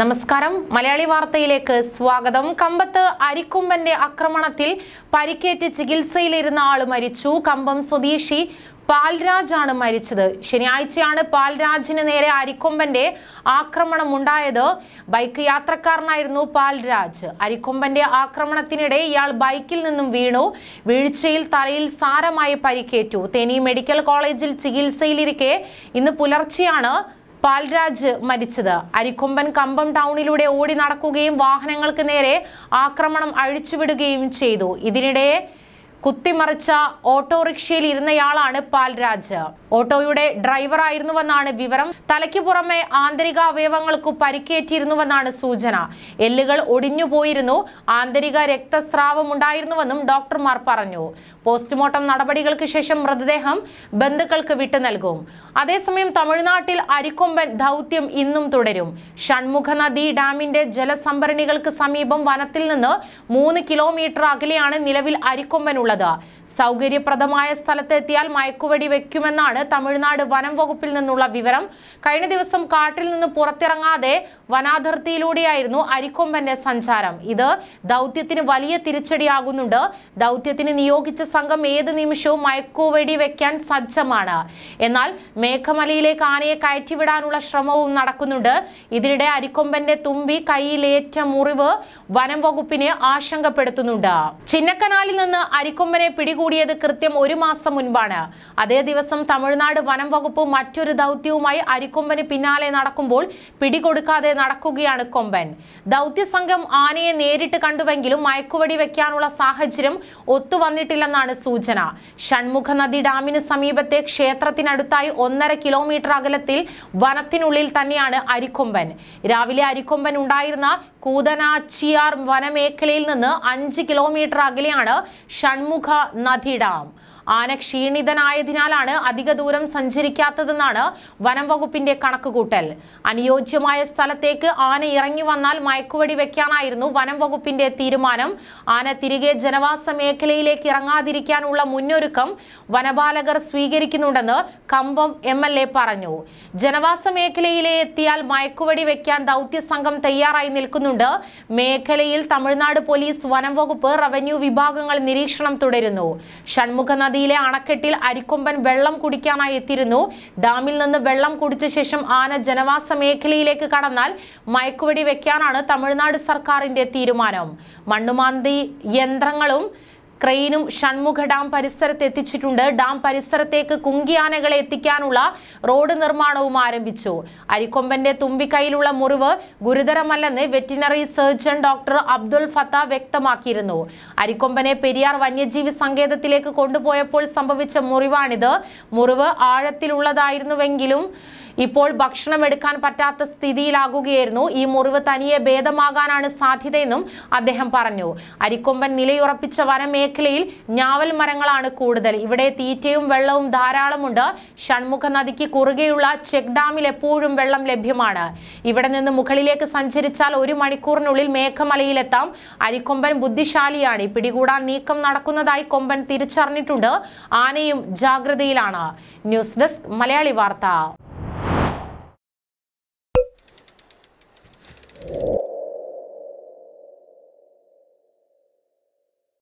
നമസ്കാരം മലയാളി വാർത്തയിലേക്ക് സ്വാഗതം കമ്പത്ത് അരിക്കുമ്പന്റെ ആക്രമണത്തിൽ പരിക്കേറ്റ് ചികിത്സയിലിരുന്ന ആൾ മരിച്ചു കമ്പം സ്വദേശി പാൽരാജാണ് മരിച്ചത് ശനിയാഴ്ചയാണ് പാൽരാജിന് നേരെ അരിക്കൊമ്പന്റെ ആക്രമണം ഉണ്ടായത് ബൈക്ക് യാത്രക്കാരനായിരുന്നു പാൽരാജ് അരിക്കൊമ്പന്റെ ആക്രമണത്തിനിടെ ഇയാൾ ബൈക്കിൽ നിന്നും വീണു വീഴ്ചയിൽ തലയിൽ സാരമായി പരിക്കേറ്റു തേനി മെഡിക്കൽ കോളേജിൽ ചികിത്സയിലിരിക്കെ ഇന്ന് പുലർച്ചെയാണ് പാൽരാജ് മരിച്ചത് അരിക്കൊമ്പൻ കമ്പം ടൗണിലൂടെ ഓടി നടക്കുകയും വാഹനങ്ങൾക്ക് നേരെ ആക്രമണം അഴിച്ചുവിടുകയും ചെയ്തു ഇതിനിടെ കുത്തിമറിച്ച ഓട്ടോറിക്ഷയിൽ ഇരുന്നയാളാണ് പാൽരാജ് ഓട്ടോയുടെ ഡ്രൈവറായിരുന്നുവെന്നാണ് വിവരം തലയ്ക്ക് പുറമെ ആന്തരിക അവയവങ്ങൾക്കു പരിക്കേറ്റിരുന്നുവെന്നാണ് സൂചന എല്ലുകൾ ഒടിഞ്ഞുപോയിരുന്നു ആന്തരിക രക്തസ്രാവം ഉണ്ടായിരുന്നുവെന്നും ഡോക്ടർമാർ പറഞ്ഞു പോസ്റ്റ്മോർട്ടം നടപടികൾക്ക് ശേഷം മൃതദേഹം ബന്ധുക്കൾക്ക് വിട്ടു നൽകും അതേസമയം തമിഴ്നാട്ടിൽ അരിക്കൊമ്പൻ ദൗത്യം ഇന്നും തുടരും ഷൺമുഖ നദി ഡാമിന്റെ ജലസംഭരണികൾക്ക് സമീപം വനത്തിൽ നിന്ന് മൂന്ന് കിലോമീറ്റർ അകലെയാണ് നിലവിൽ ഉള്ളത് 是的。സൗകര്യപ്രദമായ സ്ഥലത്തെത്തിയാൽ മയക്കുവടി വെക്കുമെന്നാണ് തമിഴ്നാട് വനം വകുപ്പിൽ നിന്നുള്ള വിവരം കഴിഞ്ഞ ദിവസം കാട്ടിൽ നിന്ന് പുറത്തിറങ്ങാതെ വനാതിർത്തിയിലൂടെയായിരുന്നു അരിക്കൊമ്പന്റെ സഞ്ചാരം ഇത് ദൗത്യത്തിന് വലിയ തിരിച്ചടിയാകുന്നുണ്ട് ദൗത്യത്തിന് നിയോഗിച്ച സംഘം ഏത് നിമിഷവും മയക്കുവടി വെക്കാൻ സജ്ജമാണ് എന്നാൽ മേഘമലയിലേക്ക് ആനയെ കയറ്റിവിടാനുള്ള ശ്രമവും നടക്കുന്നുണ്ട് ഇതിനിടെ അരിക്കൊമ്പന്റെ തുമ്പി കൈയിലേറ്റ മുറിവ് വനം വകുപ്പിനെ ആശങ്കപ്പെടുത്തുന്നുണ്ട് ചിന്നക്കനാലിൽ നിന്ന് അരിക്കൊമ്പനെ പിടികൂടി പിടികൂടിയത് കൃത്യം ഒരു മാസം മുൻപാണ് അതേ ദിവസം തമിഴ്നാട് വനം വകുപ്പ് മറ്റൊരു ദൗത്യവുമായി അരിക്കൊമ്പന് പിന്നാലെ നടക്കുമ്പോൾ പിടികൊടുക്കാതെ നടക്കുകയാണ് കൊമ്പൻ ദൗത്യസംഘം ആനയെ നേരിട്ട് കണ്ടുവെങ്കിലും മയക്കുവടി വെക്കാനുള്ള സാഹചര്യം ഒത്തുവന്നിട്ടില്ലെന്നാണ് സൂചന ഷൺമുഖ നദി ഡാമിന് സമീപത്തെ ക്ഷേത്രത്തിനടുത്തായി ഒന്നര കിലോമീറ്റർ അകലത്തിൽ വനത്തിനുള്ളിൽ തന്നെയാണ് അരിക്കൊമ്പൻ രാവിലെ അരിക്കൊമ്പൻ ഉണ്ടായിരുന്ന കൂതനാച്ചിയാർ വനമേഖലയിൽ നിന്ന് അഞ്ച് കിലോമീറ്റർ അകലെയാണ് ഷൺമുഖ നദി ഡാം ആന ക്ഷീണിതനായതിനാലാണ് അധിക ദൂരം സഞ്ചരിക്കാത്തതെന്നാണ് വനം വകുപ്പിന്റെ കണക്കുകൂട്ടൽ അനുയോജ്യമായ സ്ഥലത്തേക്ക് ആന ഇറങ്ങി വന്നാൽ മയക്കുവടി വെക്കാനായിരുന്നു വനം വകുപ്പിന്റെ തീരുമാനം ആന തിരികെ ജനവാസ മേഖലയിലേക്ക് ഇറങ്ങാതിരിക്കാനുള്ള മുന്നൊരുക്കം വനപാലകർ സ്വീകരിക്കുന്നുണ്ടെന്ന് കമ്പം എം പറഞ്ഞു ജനവാസ മേഖലയിലെ എത്തിയാൽ മയക്കുവടി വെക്കാൻ ദൗത്യസംഘം തയ്യാറായി നിൽക്കുന്നുണ്ട് മേഖലയിൽ തമിഴ്നാട് പോലീസ് വനം വകുപ്പ് റവന്യൂ വിഭാഗങ്ങൾ നിരീക്ഷണം തുടരുന്നു ഷൺമുഖ നദിയിലെ അണക്കെട്ടിൽ അരിക്കൊമ്പൻ വെള്ളം കുടിക്കാനായി എത്തിയിരുന്നു ഡാമിൽ നിന്ന് വെള്ളം കുടിച്ച ശേഷം ആന ജനവാസ മേഖലയിലേക്ക് കടന്നാൽ മയക്കുവെടി വെക്കാനാണ് തമിഴ്നാട് സർക്കാരിന്റെ തീരുമാനം മണ്ണുമാന്തി യന്ത്രങ്ങളും ക്രെയിനും ഷൺമുഖ ഡാം പരിസരത്ത് എത്തിച്ചിട്ടുണ്ട് ഡാം പരിസരത്തേക്ക് കുങ്കിയാനകളെ എത്തിക്കാനുള്ള റോഡ് നിർമ്മാണവും ആരംഭിച്ചു അരിക്കൊമ്പന്റെ തുമ്പിക്കൈയിലുള്ള മുറിവ് ഗുരുതരമല്ലെന്ന് veterinary surgeon doctor Abdul Fattah വ്യക്തമാക്കിയിരുന്നു അരിക്കൊമ്പനെ പെരിയാർ വന്യജീവി സങ്കേതത്തിലേക്ക് കൊണ്ടുപോയപ്പോൾ സംഭവിച്ച മുറിവാണിത് മുറിവ് ആഴത്തിലുള്ളതായിരുന്നുവെങ്കിലും ഇപ്പോൾ ഭക്ഷണമെടുക്കാൻ പറ്റാത്ത സ്ഥിതിയിലാകുകയായിരുന്നു ഈ മുറിവ് തനിയെ ഭേദമാകാനാണ് സാധ്യതയെന്നും അദ്ദേഹം പറഞ്ഞു അരിക്കൊമ്പൻ നിലയുറപ്പിച്ച വനമേഖല മേഖലയിൽ ഞാവൽ മരങ്ങളാണ് കൂടുതൽ ഇവിടെ തീറ്റയും വെള്ളവും ധാരാളമുണ്ട് ഷൺമുഖ നദിക്ക് കുറുകെയുള്ള ചെക്ക് ഡാമിൽ എപ്പോഴും വെള്ളം ലഭ്യമാണ് ഇവിടെ നിന്ന് മുകളിലേക്ക് സഞ്ചരിച്ചാൽ ഒരു മണിക്കൂറിനുള്ളിൽ മേഘമലയിലെത്താം അരിക്കൊമ്പൻ ബുദ്ധിശാലിയാണ് പിടികൂടാൻ നീക്കം നടക്കുന്നതായി കൊമ്പൻ തിരിച്ചറിഞ്ഞിട്ടുണ്ട് ആനയും ജാഗ്രതയിലാണ് ന്യൂസ് ഡെസ്ക് മലയാളി വാർത്ത